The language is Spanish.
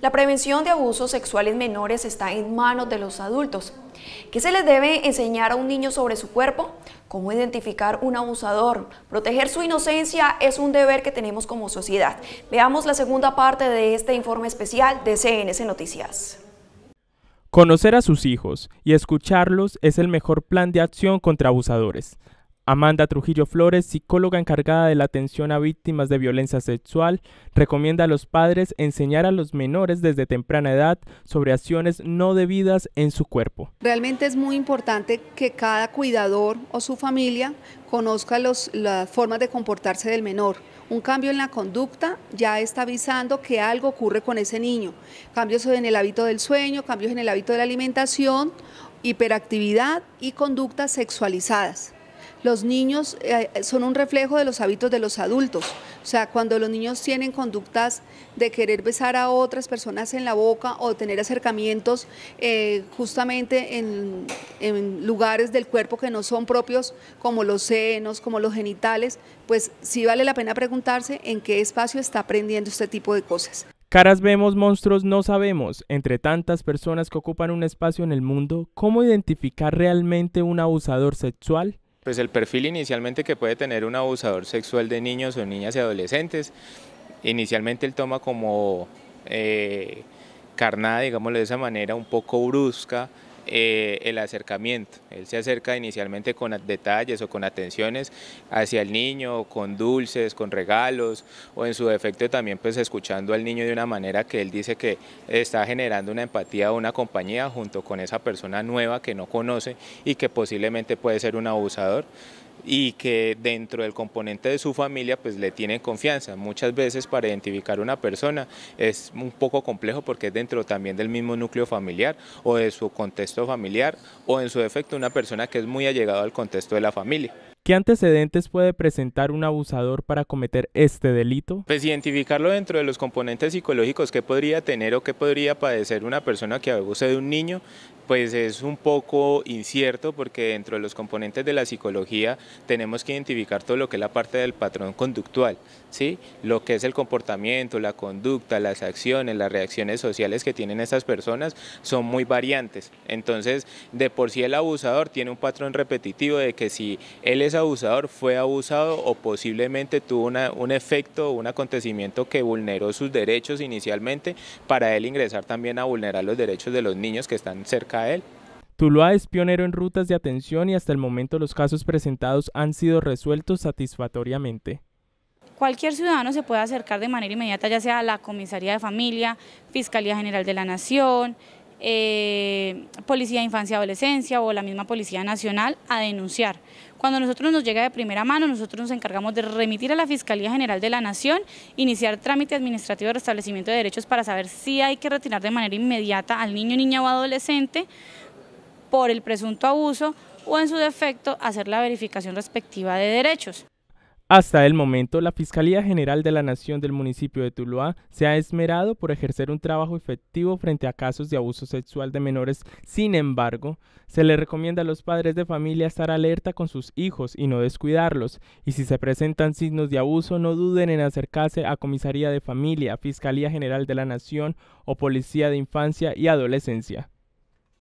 La prevención de abusos sexuales menores está en manos de los adultos. ¿Qué se les debe enseñar a un niño sobre su cuerpo? ¿Cómo identificar un abusador? Proteger su inocencia es un deber que tenemos como sociedad. Veamos la segunda parte de este informe especial de CNS Noticias. Conocer a sus hijos y escucharlos es el mejor plan de acción contra abusadores. Amanda Trujillo Flores, psicóloga encargada de la atención a víctimas de violencia sexual, recomienda a los padres enseñar a los menores desde temprana edad sobre acciones no debidas en su cuerpo. Realmente es muy importante que cada cuidador o su familia conozca las formas de comportarse del menor. Un cambio en la conducta ya está avisando que algo ocurre con ese niño. Cambios en el hábito del sueño, cambios en el hábito de la alimentación, hiperactividad y conductas sexualizadas. Los niños eh, son un reflejo de los hábitos de los adultos. O sea, cuando los niños tienen conductas de querer besar a otras personas en la boca o tener acercamientos eh, justamente en, en lugares del cuerpo que no son propios, como los senos, como los genitales, pues sí vale la pena preguntarse en qué espacio está aprendiendo este tipo de cosas. Caras vemos, monstruos no sabemos. Entre tantas personas que ocupan un espacio en el mundo, ¿cómo identificar realmente un abusador sexual? pues el perfil inicialmente que puede tener un abusador sexual de niños o niñas y adolescentes, inicialmente él toma como eh, carnada, digámoslo de esa manera, un poco brusca, eh, el acercamiento. Él se acerca inicialmente con detalles o con atenciones hacia el niño, con dulces, con regalos o en su defecto también pues escuchando al niño de una manera que él dice que está generando una empatía o una compañía junto con esa persona nueva que no conoce y que posiblemente puede ser un abusador y que dentro del componente de su familia pues le tienen confianza. Muchas veces para identificar una persona es un poco complejo porque es dentro también del mismo núcleo familiar o de su contexto familiar o en su defecto una persona que es muy allegada al contexto de la familia. ¿Qué antecedentes puede presentar un abusador para cometer este delito? Pues identificarlo dentro de los componentes psicológicos que podría tener o que podría padecer una persona que abuse de un niño pues es un poco incierto porque dentro de los componentes de la psicología tenemos que identificar todo lo que es la parte del patrón conductual, ¿sí? lo que es el comportamiento, la conducta, las acciones, las reacciones sociales que tienen estas personas son muy variantes. Entonces, de por sí el abusador tiene un patrón repetitivo de que si él es abusador, fue abusado o posiblemente tuvo un efecto o un acontecimiento que vulneró sus derechos inicialmente para él ingresar también a vulnerar los derechos de los niños que están cerca él. Tuluá es pionero en rutas de atención y hasta el momento los casos presentados han sido resueltos satisfactoriamente. Cualquier ciudadano se puede acercar de manera inmediata, ya sea a la Comisaría de Familia, Fiscalía General de la Nación, eh, policía de Infancia y Adolescencia o la misma Policía Nacional a denunciar. Cuando nosotros nos llega de primera mano, nosotros nos encargamos de remitir a la Fiscalía General de la Nación, iniciar trámite administrativo de restablecimiento de derechos para saber si hay que retirar de manera inmediata al niño, niña o adolescente por el presunto abuso o en su defecto hacer la verificación respectiva de derechos. Hasta el momento, la Fiscalía General de la Nación del municipio de Tuluá se ha esmerado por ejercer un trabajo efectivo frente a casos de abuso sexual de menores. Sin embargo, se le recomienda a los padres de familia estar alerta con sus hijos y no descuidarlos. Y si se presentan signos de abuso, no duden en acercarse a Comisaría de Familia, Fiscalía General de la Nación o Policía de Infancia y Adolescencia.